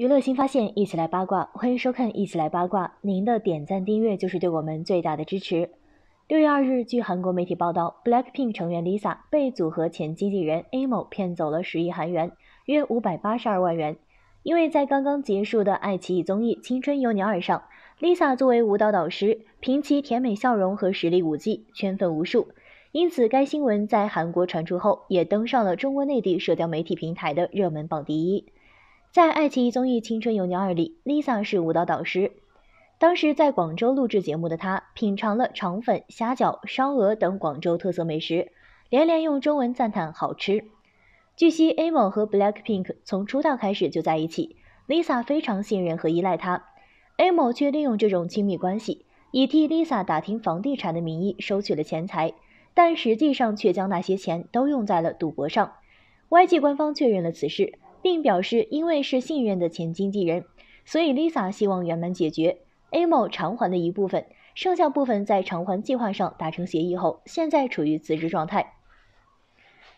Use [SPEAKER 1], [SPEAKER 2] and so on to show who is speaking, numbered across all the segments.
[SPEAKER 1] 娱乐新发现，一起来八卦！欢迎收看《一起来八卦》。您的点赞、订阅就是对我们最大的支持。六月二日，据韩国媒体报道，BLACKPINK 成员 Lisa 被组合前经纪人 A 某骗走了十亿韩元（约五百八十二万元）。因为在刚刚结束的爱奇艺综艺《青春有你二》上，Lisa 作为舞蹈导师，凭其甜美笑容和实力舞技圈粉无数，因此该新闻在韩国传出后，也登上了中国内地社交媒体平台的热门榜第一。在爱奇艺综艺《青春有你二》里，Lisa 是舞蹈导师。当时在广州录制节目的她，品尝了肠粉、虾饺、烧鹅等广州特色美食，连连用中文赞叹好吃。据悉，Amo 和 Blackpink 从出道开始就在一起，Lisa 非常信任和依赖他，Amo 却利用这种亲密关系，以替 Lisa 打听房地产的名义收取了钱财，但实际上却将那些钱都用在了赌博上。YG 官方确认了此事。并表示，因为是信任的前经纪人，所以 Lisa 希望圆满解决。Amo 偿还的一部分，剩下部分在偿还计划上达成协议后，现在处于辞职状态。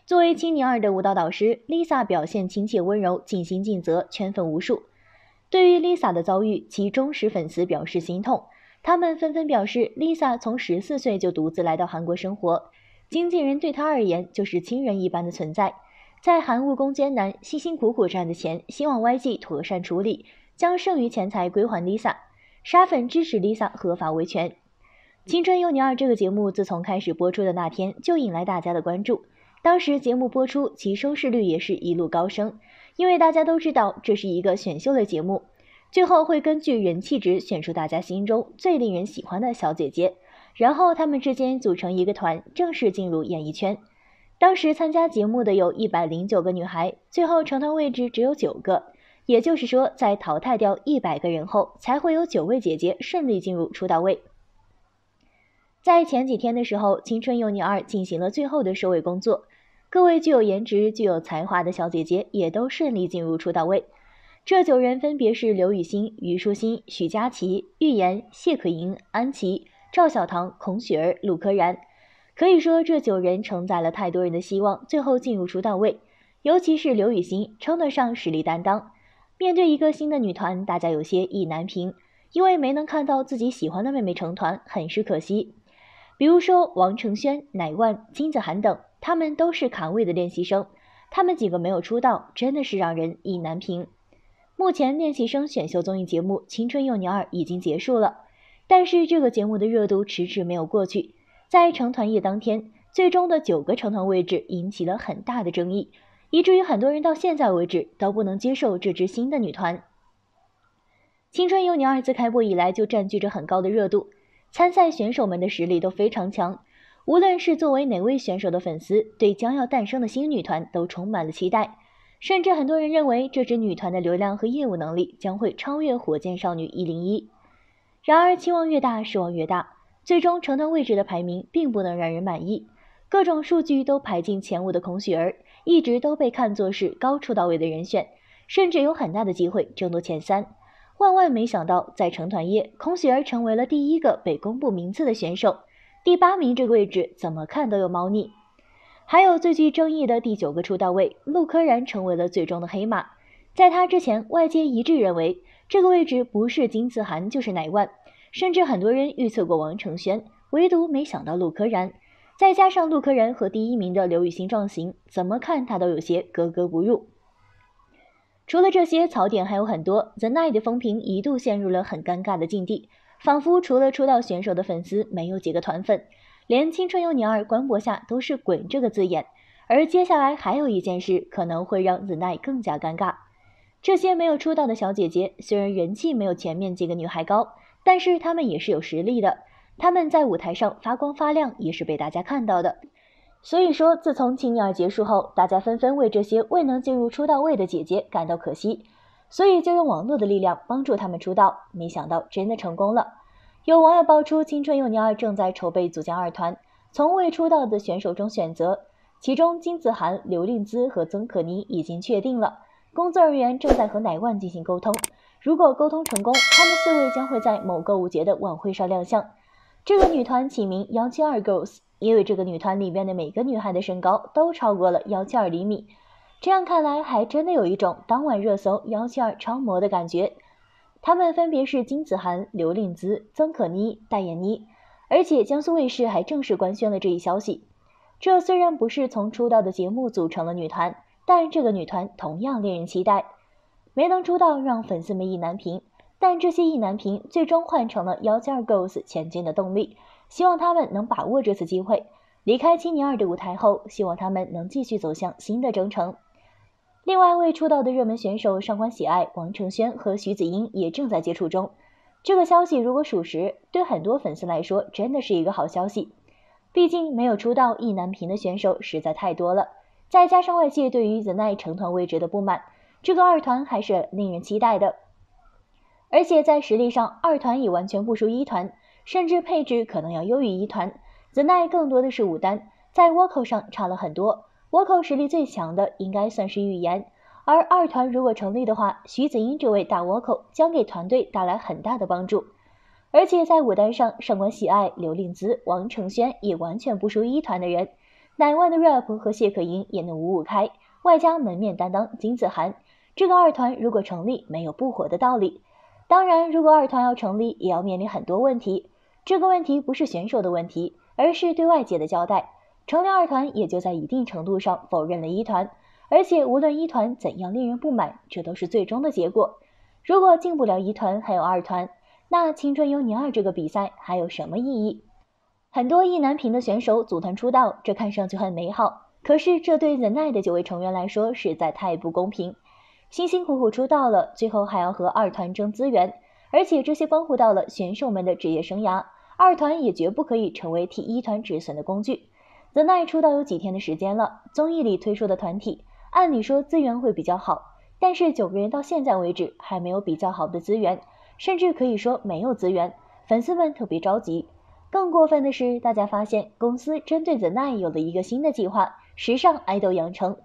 [SPEAKER 1] 作为《青年二》的舞蹈导师，Lisa 表现亲切温柔、尽心尽责，圈粉无数。对于 Lisa 的遭遇，其忠实粉丝表示心痛。他们纷纷表示，Lisa 从十四岁就独自来到韩国生活，经纪人对她而言就是亲人一般的存在。在韩务工艰难，辛辛苦苦赚的钱，希望 YG 妥善处理，将剩余钱财归还 Lisa。沙粉支持 Lisa 合法维权。《青春有你二》这个节目自从开始播出的那天，就引来大家的关注。当时节目播出，其收视率也是一路高升，因为大家都知道这是一个选秀的节目，最后会根据人气值选出大家心中最令人喜欢的小姐姐，然后他们之间组成一个团，正式进入演艺圈。当时参加节目的有一百零九个女孩，最后成团位置只有九个，也就是说，在淘汰掉一百个人后，才会有九位姐姐顺利进入出道位。在前几天的时候，《青春有你二》进行了最后的收尾工作，各位具有颜值、具有才华的小姐姐也都顺利进入出道位。这九人分别是刘雨昕、虞书欣、许佳琪、玉言、谢可寅、安琪、赵小棠、孔雪儿、陆柯燃。可以说，这九人承载了太多人的希望，最后进入出道位。尤其是刘雨昕，称得上实力担当。面对一个新的女团，大家有些意难平，因为没能看到自己喜欢的妹妹成团，很是可惜。比如说王承轩、乃万、金子涵等，他们都是卡位的练习生，他们几个没有出道，真的是让人意难平。目前，练习生选秀综艺节目《青春有你二》已经结束了，但是这个节目的热度迟迟没有过去。在成团夜当天，最终的九个成团位置引起了很大的争议，以至于很多人到现在为止都不能接受这支新的女团。《青春有你》二自开播以来就占据着很高的热度，参赛选手们的实力都非常强。无论是作为哪位选手的粉丝，对将要诞生的新女团都充满了期待。甚至很多人认为这支女团的流量和业务能力将会超越火箭少女一零一。然而，期望越大，失望越大。最终成团位置的排名并不能让人满意，各种数据都排进前五的孔雪儿一直都被看作是高出道位的人选，甚至有很大的机会争夺前三。万万没想到，在成团夜，孔雪儿成为了第一个被公布名次的选手，第八名这个位置怎么看都有猫腻。还有最具争议的第九个出道位，陆柯燃成为了最终的黑马。在他之前，外界一致认为这个位置不是金子涵就是乃万。甚至很多人预测过王承轩，唯独没想到陆柯燃。再加上陆柯燃和第一名的刘雨昕撞型，怎么看他都有些格格不入。除了这些槽点，还有很多。The Night 的风评一度陷入了很尴尬的境地，仿佛除了出道选手的粉丝，没有几个团粉。连《青春有你二》官博下都是“滚”这个字眼。而接下来还有一件事可能会让 The Night 更加尴尬：这些没有出道的小姐姐，虽然人气没有前面几个女孩高。但是他们也是有实力的，他们在舞台上发光发亮也是被大家看到的。所以说，自从《青鸟二》结束后，大家纷纷为这些未能进入出道位的姐姐感到可惜，所以就用网络的力量帮助他们出道。没想到真的成功了。有网友爆出《青春有你二》正在筹备组建二团，从未出道的选手中选择，其中金子涵、刘令姿和曾可妮已经确定了，工作人员正在和奶万进行沟通。如果沟通成功，他们四位将会在某个舞节的晚会上亮相。这个女团起名幺七二 Girls，因为这个女团里面的每个女孩的身高都超过了幺七二厘米。这样看来，还真的有一种当晚热搜幺七二超模的感觉。她们分别是金子涵、刘令姿、曾可妮、戴燕妮。而且江苏卫视还正式官宣了这一消息。这虽然不是从出道的节目组成了女团，但这个女团同样令人期待。没能出道，让粉丝们意难平，但这些意难平最终换成了幺七二 girls 前进的动力。希望他们能把握这次机会，离开七年二的舞台后，希望他们能继续走向新的征程。另外，未出道的热门选手上官喜爱、王承轩和徐子英也正在接触中。这个消息如果属实，对很多粉丝来说真的是一个好消息。毕竟没有出道意难平的选手实在太多了，再加上外界对于 The n i 成团位置的不满。这个二团还是令人期待的，而且在实力上，二团也完全不输一团，甚至配置可能要优于一团。无奈更多的是五单，在倭寇上差了很多。倭寇实力最强的应该算是预言，而二团如果成立的话，徐子英这位大倭寇将给团队带来很大的帮助。而且在五单上，上官喜爱、刘令姿、王承轩也完全不输一团的人，乃万的 rap 和谢可寅也能五五开，外加门面担当金子涵。这个二团如果成立，没有不火的道理。当然，如果二团要成立，也要面临很多问题。这个问题不是选手的问题，而是对外界的交代。成立二团也就在一定程度上否认了一团。而且，无论一团怎样令人不满，这都是最终的结果。如果进不了一团，还有二团，那青春有你二这个比赛还有什么意义？很多意难平的选手组团出道，这看上去很美好，可是这对忍耐的九位成员来说实在太不公平。辛辛苦苦出道了，最后还要和二团争资源，而且这些关乎到了选手们的职业生涯。二团也绝不可以成为替一团止损的工具。The n i nine 出道有几天的时间了，综艺里推出的团体，按理说资源会比较好，但是九个人到现在为止还没有比较好的资源，甚至可以说没有资源。粉丝们特别着急。更过分的是，大家发现公司针对 The n i nine 有了一个新的计划——时尚爱豆养成。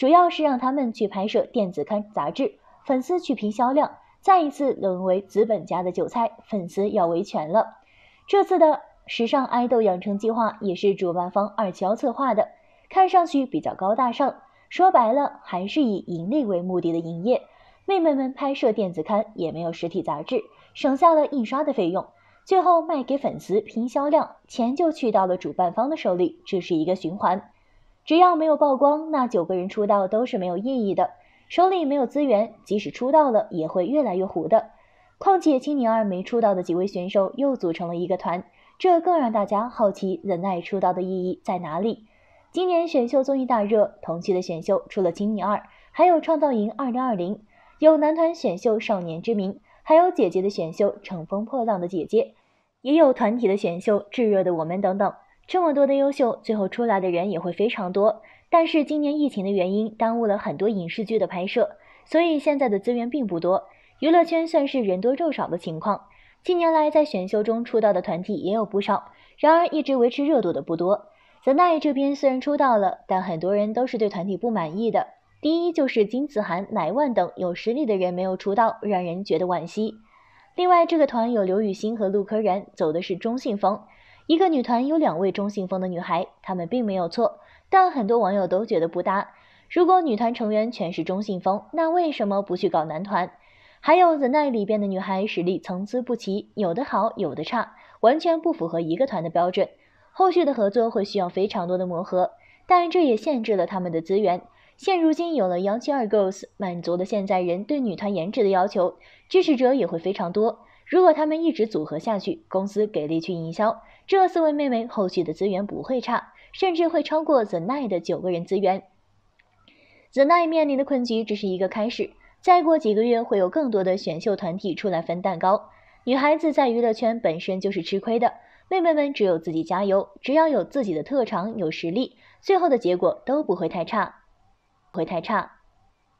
[SPEAKER 1] 主要是让他们去拍摄电子刊杂志，粉丝去拼销量，再一次沦为资本家的韭菜。粉丝要维权了。这次的时尚爱豆养成计划也是主办方二七幺策划的，看上去比较高大上，说白了还是以盈利为目的的营业。妹妹们拍摄电子刊也没有实体杂志，省下了印刷的费用，最后卖给粉丝拼销量，钱就去到了主办方的手里，这是一个循环。只要没有曝光，那九个人出道都是没有意义的。手里没有资源，即使出道了，也会越来越糊的。况且《青你二》没出道的几位选手又组成了一个团，这更让大家好奇《忍耐》出道的意义在哪里。今年选秀综艺大热，同期的选秀除了《青你二》，还有《创造营2020》，有男团选秀《少年之名》，还有姐姐的选秀《乘风破浪的姐姐》，也有团体的选秀《炙热的我们》等等。这么多的优秀，最后出来的人也会非常多。但是今年疫情的原因，耽误了很多影视剧的拍摄，所以现在的资源并不多。娱乐圈算是人多肉少的情况。近年来在选秀中出道的团体也有不少，然而一直维持热度的不多。泽奈这边虽然出道了，但很多人都是对团体不满意的。第一就是金子涵、乃万等有实力的人没有出道，让人觉得惋惜。另外这个团有刘雨昕和陆柯燃，走的是中性风。一个女团有两位中性风的女孩，她们并没有错，但很多网友都觉得不搭。如果女团成员全是中性风，那为什么不去搞男团？还有，Night 里边的女孩实力参差不齐，有的好，有的差，完全不符合一个团的标准。后续的合作会需要非常多的磨合，但这也限制了他们的资源。现如今有了幺七二 girls，满足了现在人对女团颜值的要求，支持者也会非常多。如果他们一直组合下去，公司给力去营销，这四位妹妹后续的资源不会差，甚至会超过子奈的九个人资源。子奈面临的困局只是一个开始，再过几个月会有更多的选秀团体出来分蛋糕。女孩子在娱乐圈本身就是吃亏的，妹妹们只有自己加油，只要有自己的特长、有实力，最后的结果都不会太差，不会太差，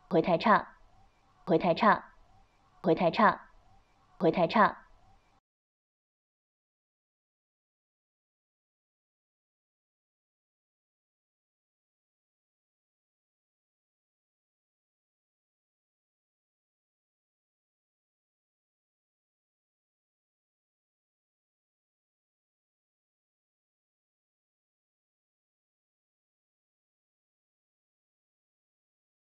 [SPEAKER 1] 不会太差，不会太差，不会太差，不会太差。不会太差。